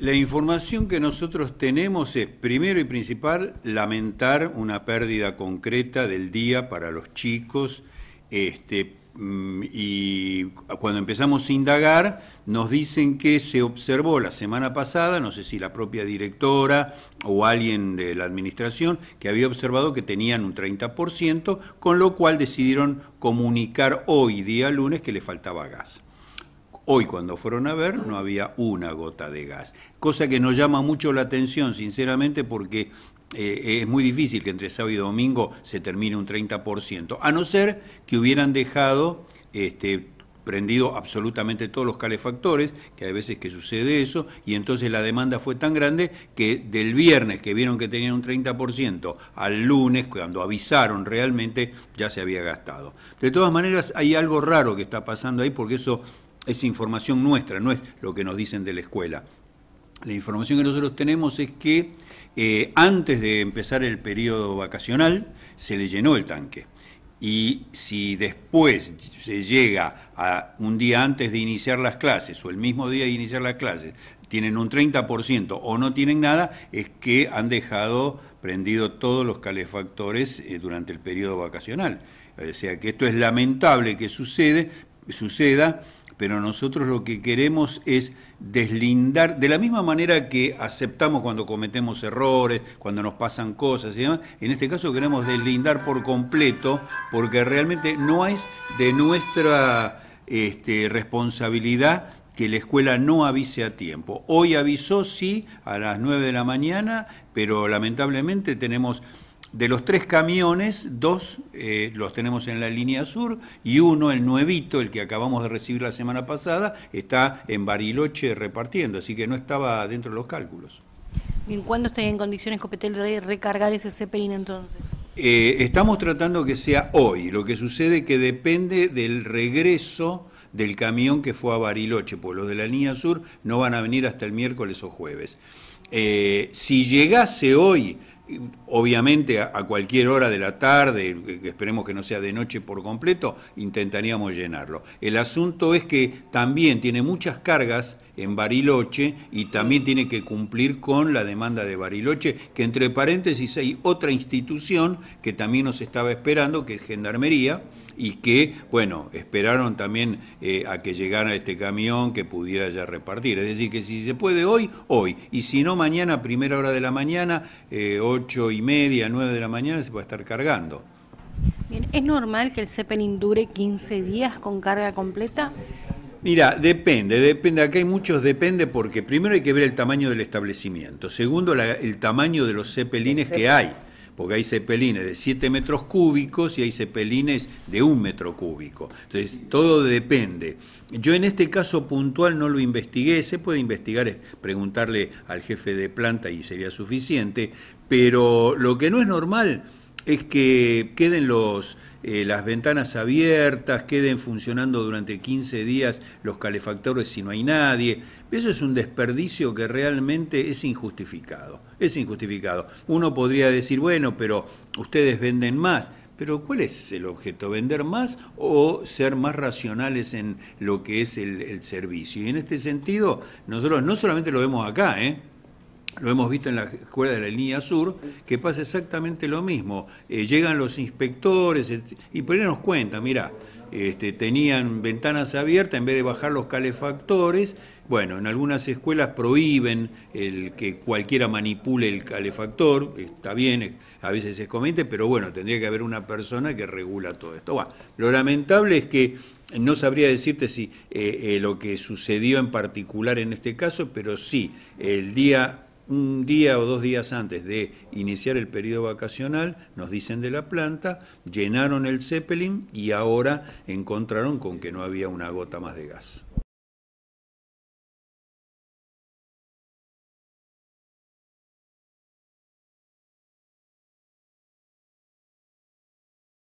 La información que nosotros tenemos es, primero y principal, lamentar una pérdida concreta del día para los chicos. Este, mm, y cuando empezamos a indagar, nos dicen que se observó la semana pasada, no sé si la propia directora o alguien de la administración, que había observado que tenían un 30%, con lo cual decidieron comunicar hoy, día lunes, que le faltaba gas. Hoy cuando fueron a ver no había una gota de gas, cosa que nos llama mucho la atención, sinceramente, porque eh, es muy difícil que entre sábado y domingo se termine un 30%, a no ser que hubieran dejado este, prendido absolutamente todos los calefactores, que hay veces que sucede eso, y entonces la demanda fue tan grande que del viernes que vieron que tenían un 30% al lunes, cuando avisaron realmente, ya se había gastado. De todas maneras, hay algo raro que está pasando ahí, porque eso es información nuestra, no es lo que nos dicen de la escuela. La información que nosotros tenemos es que eh, antes de empezar el periodo vacacional se le llenó el tanque. Y si después se llega a un día antes de iniciar las clases o el mismo día de iniciar las clases, tienen un 30% o no tienen nada, es que han dejado prendido todos los calefactores eh, durante el periodo vacacional. O sea que esto es lamentable que sucede, suceda, pero nosotros lo que queremos es deslindar, de la misma manera que aceptamos cuando cometemos errores, cuando nos pasan cosas y demás, en este caso queremos deslindar por completo, porque realmente no es de nuestra este, responsabilidad que la escuela no avise a tiempo. Hoy avisó, sí, a las 9 de la mañana, pero lamentablemente tenemos de los tres camiones, dos eh, los tenemos en la línea sur y uno, el nuevito, el que acabamos de recibir la semana pasada, está en Bariloche repartiendo, así que no estaba dentro de los cálculos. en ¿cuándo estaría en condiciones Copetel de recargar ese CPIN entonces? Eh, estamos tratando que sea hoy, lo que sucede que depende del regreso del camión que fue a Bariloche, pues los de la línea sur no van a venir hasta el miércoles o jueves. Eh, si llegase hoy Obviamente a cualquier hora de la tarde, esperemos que no sea de noche por completo, intentaríamos llenarlo. El asunto es que también tiene muchas cargas en Bariloche y también tiene que cumplir con la demanda de Bariloche, que entre paréntesis hay otra institución que también nos estaba esperando, que es Gendarmería, y que, bueno, esperaron también eh, a que llegara este camión que pudiera ya repartir. Es decir, que si se puede hoy, hoy, y si no mañana, primera hora de la mañana, eh, ocho y media, nueve de la mañana, se puede estar cargando. Bien, ¿es normal que el CEPEN dure 15 días con carga completa? Mira, depende, depende. Acá hay muchos depende porque primero hay que ver el tamaño del establecimiento. Segundo, el tamaño de los cepelines que hay. Porque hay cepelines de 7 metros cúbicos y hay cepelines de 1 metro cúbico. Entonces, todo depende. Yo en este caso puntual no lo investigué. Se puede investigar, preguntarle al jefe de planta y sería suficiente. Pero lo que no es normal es que queden eh, las ventanas abiertas, queden funcionando durante 15 días los calefactores si no hay nadie. Eso es un desperdicio que realmente es injustificado. Es injustificado. Uno podría decir, bueno, pero ustedes venden más. Pero ¿cuál es el objeto? ¿Vender más o ser más racionales en lo que es el, el servicio? Y en este sentido, nosotros no solamente lo vemos acá, ¿eh? lo hemos visto en la escuela de la línea sur, que pasa exactamente lo mismo. Eh, llegan los inspectores este, y por cuenta, nos mirá, este, tenían ventanas abiertas en vez de bajar los calefactores. Bueno, en algunas escuelas prohíben el que cualquiera manipule el calefactor, está bien, a veces se comete, pero bueno, tendría que haber una persona que regula todo esto. lo lamentable es que no sabría decirte si eh, eh, lo que sucedió en particular en este caso, pero sí, el día un día o dos días antes de iniciar el periodo vacacional, nos dicen de la planta, llenaron el Zeppelin y ahora encontraron con que no había una gota más de gas.